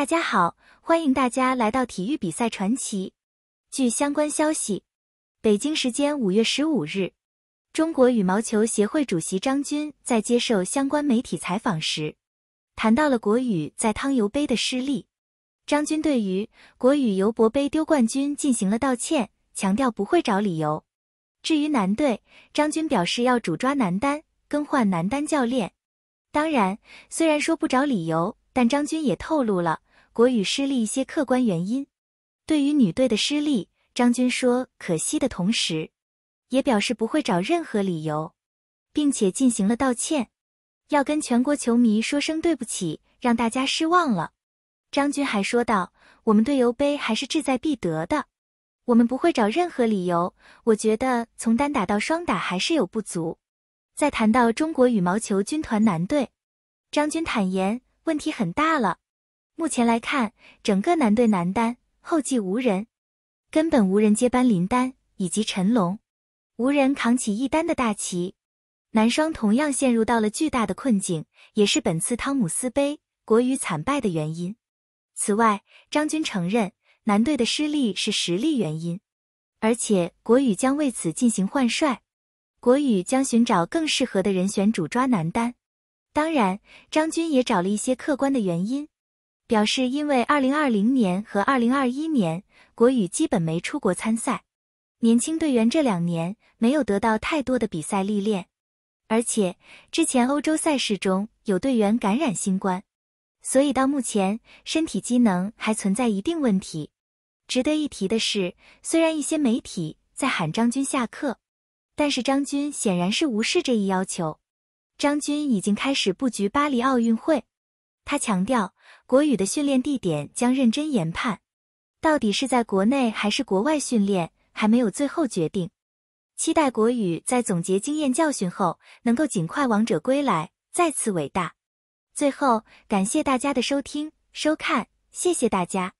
大家好，欢迎大家来到体育比赛传奇。据相关消息，北京时间五月十五日，中国羽毛球协会主席张军在接受相关媒体采访时，谈到了国羽在汤尤杯的失利。张军对于国羽尤伯杯丢冠军进行了道歉，强调不会找理由。至于男队，张军表示要主抓男单，更换男单教练。当然，虽然说不找理由，但张军也透露了。国羽失利一些客观原因，对于女队的失利，张军说可惜的同时，也表示不会找任何理由，并且进行了道歉，要跟全国球迷说声对不起，让大家失望了。张军还说道：“我们队友杯还是志在必得的，我们不会找任何理由。”我觉得从单打到双打还是有不足。在谈到中国羽毛球军团男队，张军坦言问题很大了。目前来看，整个男队男单后继无人，根本无人接班林丹以及陈龙，无人扛起一单的大旗。男双同样陷入到了巨大的困境，也是本次汤姆斯杯国羽惨败的原因。此外，张军承认男队的失利是实力原因，而且国羽将为此进行换帅，国羽将寻找更适合的人选主抓男单。当然，张军也找了一些客观的原因。表示，因为2020年和2021年国羽基本没出国参赛，年轻队员这两年没有得到太多的比赛历练，而且之前欧洲赛事中有队员感染新冠，所以到目前身体机能还存在一定问题。值得一提的是，虽然一些媒体在喊张军下课，但是张军显然是无视这一要求。张军已经开始布局巴黎奥运会。他强调，国羽的训练地点将认真研判，到底是在国内还是国外训练，还没有最后决定。期待国羽在总结经验教训后，能够尽快王者归来，再次伟大。最后，感谢大家的收听、收看，谢谢大家。